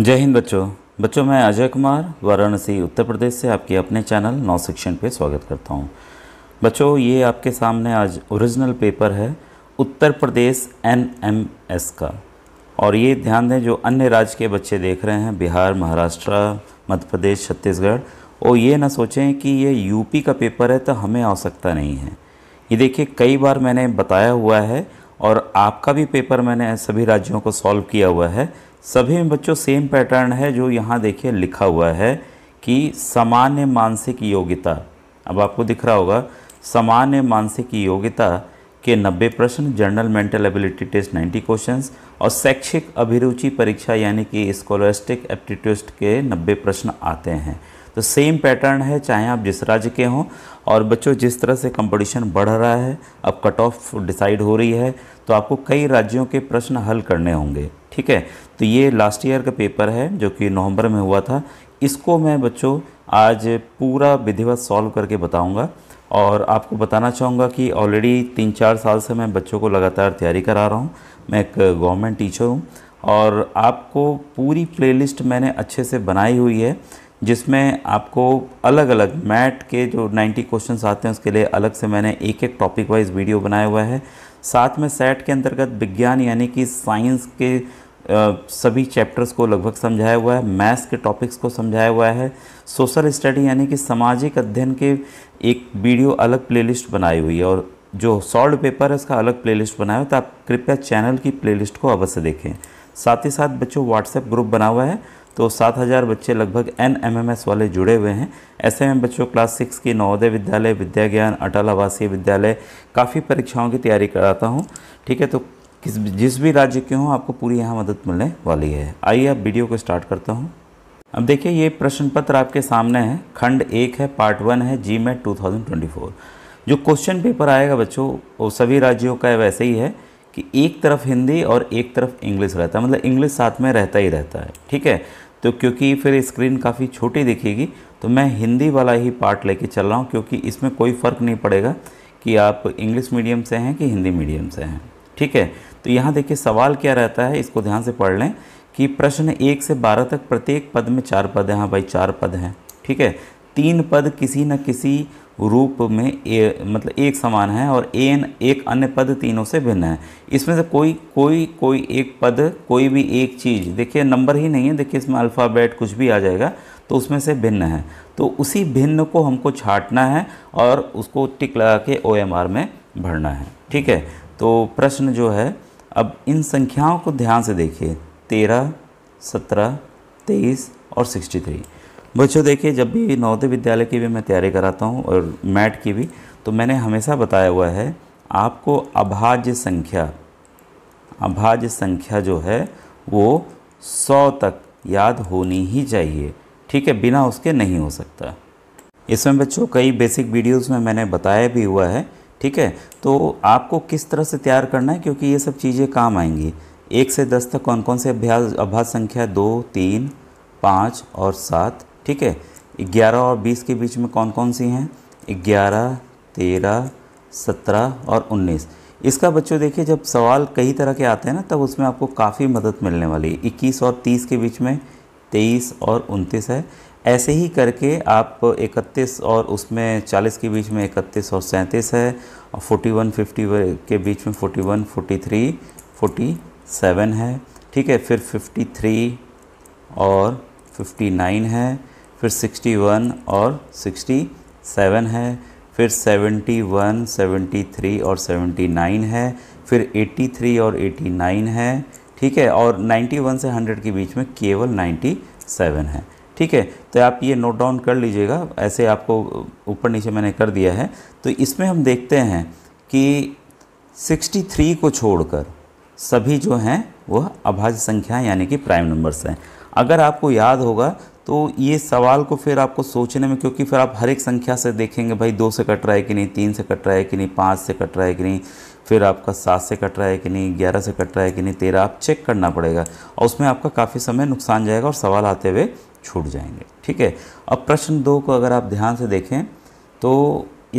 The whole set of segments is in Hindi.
जय हिंद बच्चों बच्चों मैं अजय कुमार वाराणसी उत्तर प्रदेश से आपके अपने चैनल नौ सेक्शन पे स्वागत करता हूँ बच्चों ये आपके सामने आज ओरिजिनल पेपर है उत्तर प्रदेश एनएमएस का और ये ध्यान दें जो अन्य राज्य के बच्चे देख रहे हैं बिहार महाराष्ट्र मध्य प्रदेश छत्तीसगढ़ वो ये ना सोचें कि ये यूपी का पेपर है तो हमें आवश्यकता नहीं है ये देखिए कई बार मैंने बताया हुआ है और आपका भी पेपर मैंने सभी राज्यों को सॉल्व किया हुआ है सभी में बच्चों सेम पैटर्न है जो यहाँ देखिए लिखा हुआ है कि सामान्य मानसिक योग्यता अब आपको दिख रहा होगा सामान्य मानसिक योग्यता के 90 प्रश्न general mental ability test 90 questions और शैक्षिक अभिरुचि परीक्षा यानी कि स्कॉलरिस्टिक एप्टीट्यूस्ट के 90 प्रश्न आते हैं तो सेम पैटर्न है चाहे आप जिस राज्य के हों और बच्चों जिस तरह से कंपटीशन बढ़ रहा है अब कट ऑफ डिसाइड हो रही है तो आपको कई राज्यों के प्रश्न हल करने होंगे ठीक है तो ये लास्ट ईयर का पेपर है जो कि नवंबर में हुआ था इसको मैं बच्चों आज पूरा विधिवत सॉल्व करके बताऊंगा और आपको बताना चाहूँगा कि ऑलरेडी तीन चार साल से मैं बच्चों को लगातार तैयारी करा रहा हूँ मैं एक गवर्नमेंट टीचर हूँ और आपको पूरी प्लेलिस्ट मैंने अच्छे से बनाई हुई है जिसमें आपको अलग अलग मैट के जो 90 क्वेश्चंस आते हैं उसके लिए अलग से मैंने एक एक टॉपिक वाइज वीडियो बनाया हुआ है साथ में सेट के अंतर्गत विज्ञान यानी कि साइंस के सभी चैप्टर्स को लगभग समझाया हुआ है मैथ्स के टॉपिक्स को समझाया हुआ है सोशल स्टडी यानी कि सामाजिक अध्ययन के एक वीडियो अलग प्लेलिस्ट बनाई हुई है और जो सॉल्व पेपर है उसका अलग प्लेलिस्ट बनाया हुआ है तो आप कृपया चैनल की प्लेलिस्ट को अवश्य देखें साथ ही साथ बच्चों व्हाट्सएप ग्रुप बना हुआ है तो 7000 बच्चे लगभग एन एम वाले जुड़े हुए हैं ऐसे में बच्चों क्लास सिक्स की नवोदय विद्यालय विद्या ज्ञान अटल आवासीय विद्यालय काफ़ी परीक्षाओं की तैयारी कराता हूँ ठीक है तो किस जिस भी राज्य के हों आपको पूरी यहाँ मदद मिलने वाली है आइए अब वीडियो को स्टार्ट करता हूँ अब देखिए ये प्रश्न पत्र आपके सामने है खंड एक है पार्ट वन है जी मैट टू जो क्वेश्चन पेपर आएगा बच्चों वो सभी राज्यों का वैसे ही है कि एक तरफ हिंदी और एक तरफ इंग्लिश रहता है मतलब इंग्लिश साथ में रहता ही रहता है ठीक है तो क्योंकि फिर स्क्रीन काफ़ी छोटी दिखेगी तो मैं हिंदी वाला ही पार्ट लेके चल रहा हूँ क्योंकि इसमें कोई फ़र्क नहीं पड़ेगा कि आप इंग्लिश मीडियम से हैं कि हिंदी मीडियम से हैं ठीक है तो यहाँ देखिए सवाल क्या रहता है इसको ध्यान से पढ़ लें कि प्रश्न एक से बारह तक प्रत्येक पद में चार पद हैं हाँ भाई चार पद हैं ठीक है तीन पद किसी न किसी रूप में ए, मतलब एक समान है और एन एक अन्य पद तीनों से भिन्न है इसमें से कोई कोई कोई एक पद कोई भी एक चीज़ देखिए नंबर ही नहीं है देखिए इसमें अल्फ़ाबेट कुछ भी आ जाएगा तो उसमें से भिन्न है तो उसी भिन्न को हमको छाटना है और उसको टिक लगा के ओ में भरना है ठीक है तो प्रश्न जो है अब इन संख्याओं को ध्यान से देखिए तेरह सत्रह तेईस और सिक्सटी थ्री बच्चों देखिए जब भी नवोदय विद्यालय की भी मैं तैयारी कराता हूँ और मैट की भी तो मैंने हमेशा बताया हुआ है आपको अभाज्य संख्या अभाज्य संख्या जो है वो सौ तक याद होनी ही चाहिए ठीक है बिना उसके नहीं हो सकता इसमें बच्चों कई बेसिक वीडियोस में मैंने बताया भी हुआ है ठीक है तो आपको किस तरह से तैयार करना है क्योंकि ये सब चीज़ें काम आएंगी एक से दस तक कौन कौन से अभ्यास अभ्यास संख्या दो तीन पाँच और सात ठीक है ग्यारह और बीस के बीच में कौन कौन सी हैं ग्यारह तेरह सत्रह और उन्नीस इसका बच्चों देखिए जब सवाल कई तरह के आते हैं ना तब उसमें आपको काफ़ी मदद मिलने वाली है इक्कीस और तीस के बीच में तेईस और उनतीस है ऐसे ही करके आप 31 और उसमें 40 के बीच में 31 और 37 है और 41 50 के बीच में 41 43 47 है ठीक है फिर 53 और 59 है फिर 61 और 67 है फिर 71 73 और 79 है फिर 83 और 89 है ठीक है और 91 से 100 के बीच में केवल 97 है ठीक है तो आप ये नोट डाउन कर लीजिएगा ऐसे आपको ऊपर नीचे मैंने कर दिया है तो इसमें हम देखते हैं कि 63 को छोड़कर सभी जो हैं वह अभाज्य संख्या यानी कि प्राइम नंबर्स हैं अगर आपको याद होगा तो ये सवाल को फिर आपको सोचने में क्योंकि फिर आप हर एक संख्या से देखेंगे भाई दो से कट रहा है कि नहीं तीन से कट रहा है कि नहीं पाँच से कट रहा है कि नहीं फिर आपका सात से कट रहा है कि नहीं ग्यारह से कट रहा है कि नहीं तेरह आप चेक करना पड़ेगा और उसमें आपका काफ़ी समय नुकसान जाएगा और सवाल आते हुए छूट जाएंगे ठीक है अब प्रश्न दो को अगर आप ध्यान से देखें तो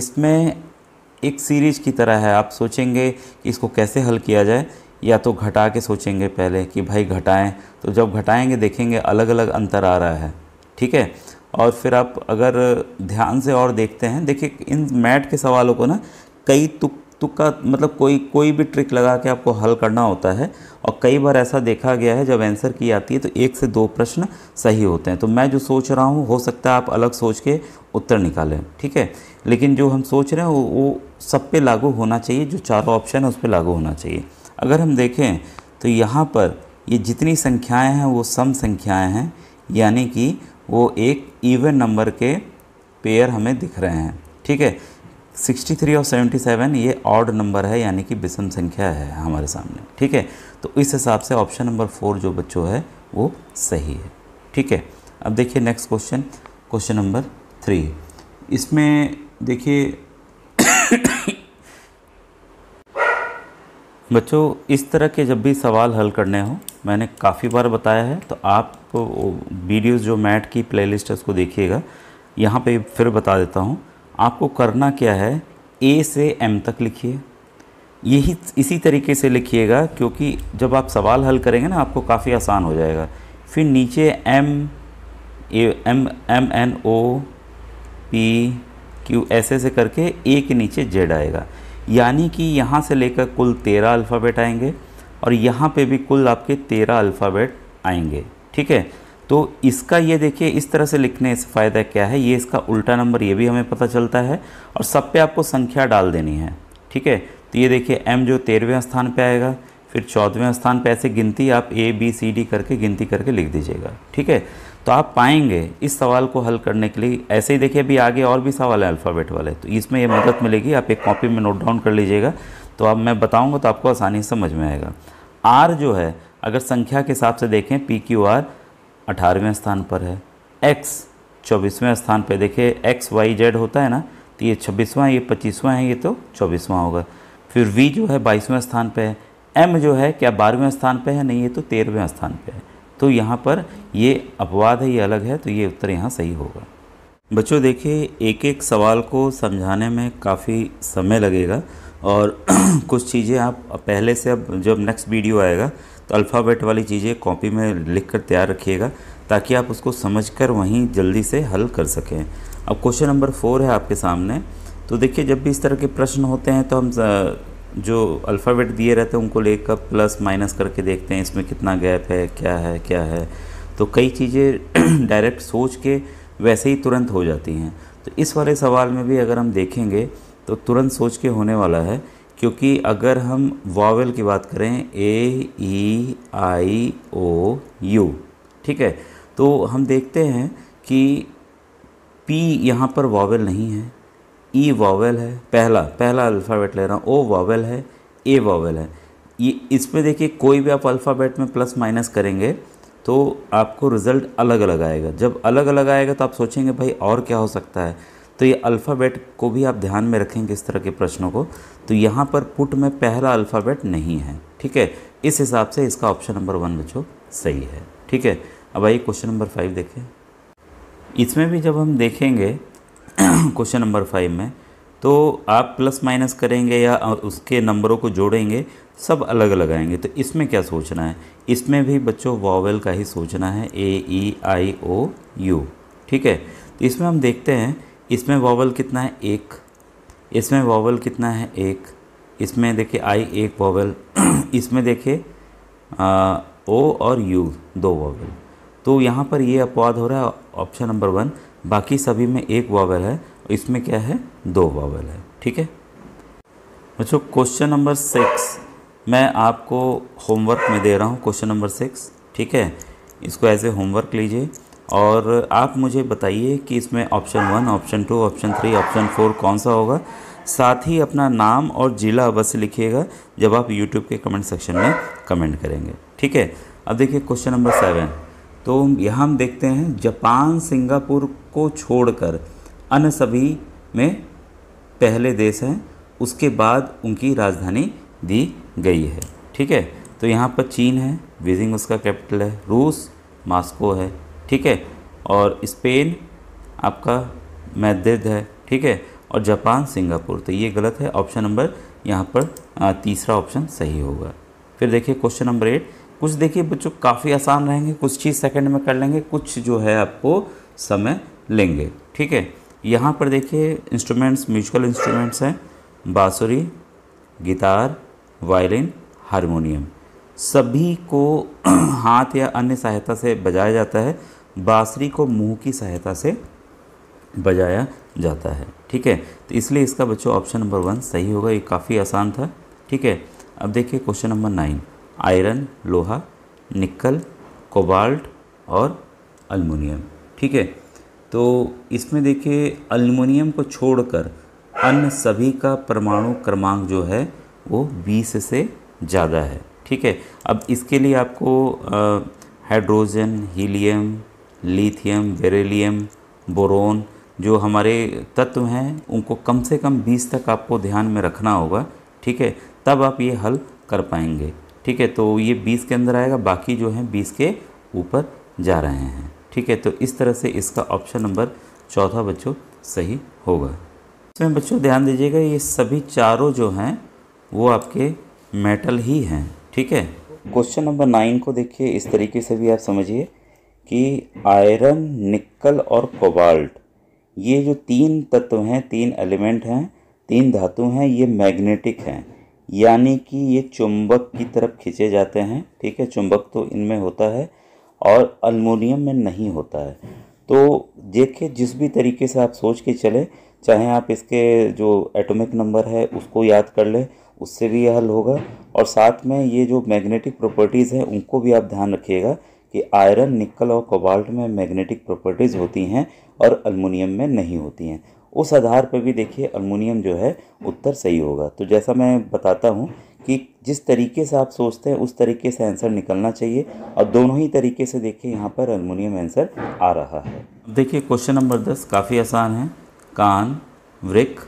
इसमें एक सीरीज की तरह है आप सोचेंगे कि इसको कैसे हल किया जाए या तो घटा के सोचेंगे पहले कि भाई घटाएं तो जब घटाएंगे देखेंगे अलग अलग अंतर आ रहा है ठीक है और फिर आप अगर ध्यान से और देखते हैं देखिए इन मैट के सवालों को ना कई तुक तुक्का मतलब कोई कोई भी ट्रिक लगा के आपको हल करना होता है और कई बार ऐसा देखा गया है जब आंसर की आती है तो एक से दो प्रश्न सही होते हैं तो मैं जो सोच रहा हूँ हो सकता है आप अलग सोच के उत्तर निकालें ठीक है लेकिन जो हम सोच रहे हैं वो, वो सब पे लागू होना चाहिए जो चारों ऑप्शन है उस पर लागू होना चाहिए अगर हम देखें तो यहाँ पर ये जितनी संख्याएँ हैं वो सम संख्याएँ हैं यानी कि वो एक ईवन नंबर के पेयर हमें दिख रहे हैं ठीक है 63 और 77 ये ऑड नंबर है यानी कि विषम संख्या है हमारे सामने ठीक है तो इस हिसाब से ऑप्शन नंबर फोर जो बच्चों है वो सही है ठीक है अब देखिए next question question number three इसमें देखिए बच्चों इस तरह के जब भी सवाल हल करने हो मैंने काफ़ी बार बताया है तो आप वीडियोस जो मैट की प्लेलिस्ट है उसको देखिएगा यहाँ पे फिर बता देता हूँ आपको करना क्या है ए से एम तक लिखिए यही इसी तरीके से लिखिएगा क्योंकि जब आप सवाल हल करेंगे ना आपको काफ़ी आसान हो जाएगा फिर नीचे M M M N O P Q ऐसे ऐसे करके ए के नीचे जेड आएगा यानी कि यहाँ से लेकर कुल तेरह अल्फ़ाबेट आएंगे और यहाँ पे भी कुल आपके तेरह अल्फ़ाबेट आएंगे ठीक है तो इसका ये देखिए इस तरह से लिखने से फ़ायदा क्या है ये इसका उल्टा नंबर ये भी हमें पता चलता है और सब पे आपको संख्या डाल देनी है ठीक है तो ये देखिए एम जो तेरहवें स्थान पे आएगा फिर चौदहवें स्थान पे ऐसे गिनती आप ए बी सी डी करके गिनती करके लिख दीजिएगा ठीक है तो आप पाएंगे इस सवाल को हल करने के लिए ऐसे ही देखिए अभी आगे और भी सवाल है अल्फ़ाबेट वाले तो इसमें ये मदद मिलेगी आप एक कॉपी में नोट डाउन कर लीजिएगा तो अब मैं बताऊँगा तो आपको आसानी से समझ में आएगा आर जो है अगर संख्या के हिसाब से देखें पी क्यू आर अठारहवें स्थान पर है एक्स चौबीसवें स्थान पे देखिए एक्स वाई जेड होता है ना तो ये छब्बीसवां ये पच्चीसवां है ये तो चौबीसवां होगा फिर वी जो है बाईसवें स्थान पे है एम जो है क्या बारहवें स्थान पे है नहीं ये तो तेरहवें स्थान पे है तो यहाँ पर ये अपवाद है ये अलग है तो ये उत्तर यहाँ सही होगा बच्चों देखिए एक एक सवाल को समझाने में काफ़ी समय लगेगा और कुछ चीज़ें आप पहले से अब जब नेक्स्ट वीडियो आएगा तो अल्फ़ाबेट वाली चीज़ें कॉपी में लिख कर तैयार रखिएगा ताकि आप उसको समझ कर वहीं जल्दी से हल कर सकें अब क्वेश्चन नंबर फोर है आपके सामने तो देखिए जब भी इस तरह के प्रश्न होते हैं तो हम जो अल्फ़ाबेट दिए रहते हैं उनको लेकर प्लस माइनस करके देखते हैं इसमें कितना गैप है क्या है क्या है तो कई चीज़ें डायरेक्ट सोच के वैसे ही तुरंत हो जाती हैं तो इस वाले सवाल में भी अगर हम देखेंगे तो तुरंत सोच के होने वाला है क्योंकि अगर हम वॉवल की बात करें ए ई आई ओ यू ठीक है तो हम देखते हैं कि पी यहाँ पर वावेल नहीं है ई e वॉवल है पहला पहला अल्फ़ाबेट ले रहा हूँ ओ वॉवल है ए वॉवल है ये इसमें देखिए कोई भी आप अल्फ़ाबेट में प्लस माइनस करेंगे तो आपको रिज़ल्ट अलग अलग आएगा जब अलग अलग आएगा तो आप सोचेंगे भाई और क्या हो सकता है तो ये अल्फ़ाबेट को भी आप ध्यान में रखेंगे इस तरह के प्रश्नों को तो यहाँ पर पुट में पहला अल्फ़ाबेट नहीं है ठीक है इस हिसाब से इसका ऑप्शन नंबर वन बच्चों सही है ठीक है अब आइए क्वेश्चन नंबर फाइव देखें इसमें भी जब हम देखेंगे क्वेश्चन नंबर फाइव में तो आप प्लस माइनस करेंगे या उसके नंबरों को जोड़ेंगे सब अलग अलग आएंगे तो इसमें क्या सोचना है इसमें भी बच्चों वॉवेल का ही सोचना है ए ई आई ओ यू ठीक है तो इसमें हम देखते हैं इसमें वॉवल कितना है एक इसमें वॉवल कितना है एक इसमें देखिए आई एक वॉवल इसमें देखिए ओ और यू दो वॉवल तो यहाँ पर ये अपवाद हो रहा है ऑप्शन नंबर वन बाकी सभी में एक वॉवल है इसमें क्या है दो वॉवल है ठीक है अच्छा क्वेश्चन नंबर सिक्स मैं आपको होमवर्क में दे रहा हूँ क्वेश्चन नंबर सिक्स ठीक है इसको एज ए होमवर्क लीजिए और आप मुझे बताइए कि इसमें option one option two option three option four कौन सा होगा साथ ही अपना नाम और ज़िला अवश्य लिखिएगा जब आप YouTube के कमेंट सेक्शन में कमेंट करेंगे ठीक है अब देखिए क्वेश्चन नंबर सेवन तो यहाँ हम देखते हैं जापान सिंगापुर को छोड़कर अन्य सभी में पहले देश हैं उसके बाद उनकी राजधानी दी गई है ठीक है तो यहाँ पर चीन है बीजिंग उसका कैपिटल है रूस मॉस्को है ठीक है और स्पेन आपका मैद्रिद है ठीक है और जापान सिंगापुर तो ये गलत है ऑप्शन नंबर यहाँ पर तीसरा ऑप्शन सही होगा फिर देखिए क्वेश्चन नंबर एट कुछ देखिए बच्चों काफ़ी आसान रहेंगे कुछ चीज़ सेकंड में कर लेंगे कुछ जो है आपको समय लेंगे ठीक है यहाँ पर देखिए इंस्ट्रूमेंट्स म्यूजिकल इंस्ट्रूमेंट्स हैं बाँसुरी गिटार वायलिन हारमोनियम सभी को हाथ या अन्य सहायता से बजाया जाता है बाँसुरी को मुंह की सहायता से बजाया जाता है ठीक है तो इसलिए इसका बच्चों ऑप्शन नंबर वन सही होगा ये काफ़ी आसान था ठीक है अब देखिए क्वेश्चन नंबर नाइन आयरन लोहा निकल कोबाल्ट और अल्मोनियम ठीक है तो इसमें देखिए अल्मोनियम को छोड़कर अन्य सभी का परमाणु क्रमांक जो है वो 20 से ज़्यादा है ठीक है अब इसके लिए आपको hydrogen helium lithium beryllium boron जो हमारे तत्व हैं उनको कम से कम 20 तक आपको ध्यान में रखना होगा ठीक है तब आप ये हल कर पाएंगे ठीक है तो ये 20 के अंदर आएगा बाकी जो हैं 20 के ऊपर जा रहे हैं ठीक है तो इस तरह से इसका ऑप्शन नंबर चौथा बच्चों सही होगा इसमें बच्चों ध्यान दीजिएगा ये सभी चारों जो हैं वो आपके मेटल ही हैं ठीक है क्वेश्चन नंबर नाइन को देखिए इस तरीके से भी आप समझिए कि आयरन निकल और कोबाल्ट ये जो तीन तत्व हैं तीन एलिमेंट हैं तीन धातु हैं ये मैग्नेटिक हैं यानी कि ये चुंबक की तरफ खींचे जाते हैं ठीक है चुंबक तो इनमें होता है और अल्मोनियम में नहीं होता है तो देखिए जिस भी तरीके से आप सोच के चले चाहे आप इसके जो एटॉमिक नंबर है उसको याद कर ले उससे भी हल होगा और साथ में ये जो मैग्नेटिक प्रॉपर्टीज़ हैं उनको भी आप ध्यान रखिएगा कि आयरन निकल और कोबाल्ट में मैग्नेटिक प्रॉपर्टीज़ होती हैं और अल्मोनियम में नहीं होती हैं उस आधार पर भी देखिए अल्मोनियम जो है उत्तर सही होगा तो जैसा मैं बताता हूँ कि जिस तरीके से आप सोचते हैं उस तरीके से आंसर निकलना चाहिए और दोनों ही तरीके से देखिए यहाँ पर अल्मोनियम आंसर आ रहा है देखिए क्वेश्चन नंबर दस काफ़ी आसान है कान वृक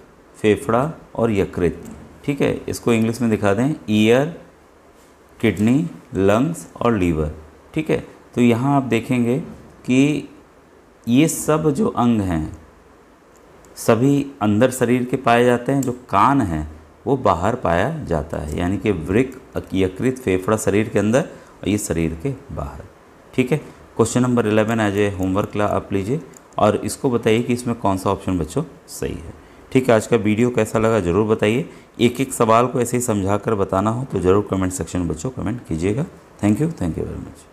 फेफड़ा और यकृत ठीक है इसको इंग्लिश में दिखा दें ईयर किडनी लंग्स और लीवर ठीक है तो यहाँ आप देखेंगे कि ये सब जो अंग हैं सभी अंदर शरीर के पाए जाते हैं जो कान हैं वो बाहर पाया जाता है यानी कि वृक यकृत फेफड़ा शरीर के अंदर और ये शरीर के बाहर ठीक है question number eleven as a homework ला आप लीजिए और इसको बताइए कि इसमें कौन सा ऑप्शन बच्चों सही है ठीक है आज का वीडियो कैसा लगा ज़रूर बताइए एक एक सवाल को ऐसे ही समझा कर बताना हो तो ज़रूर कमेंट सेक्शन में बच्चों कमेंट कीजिएगा thank you thank you very much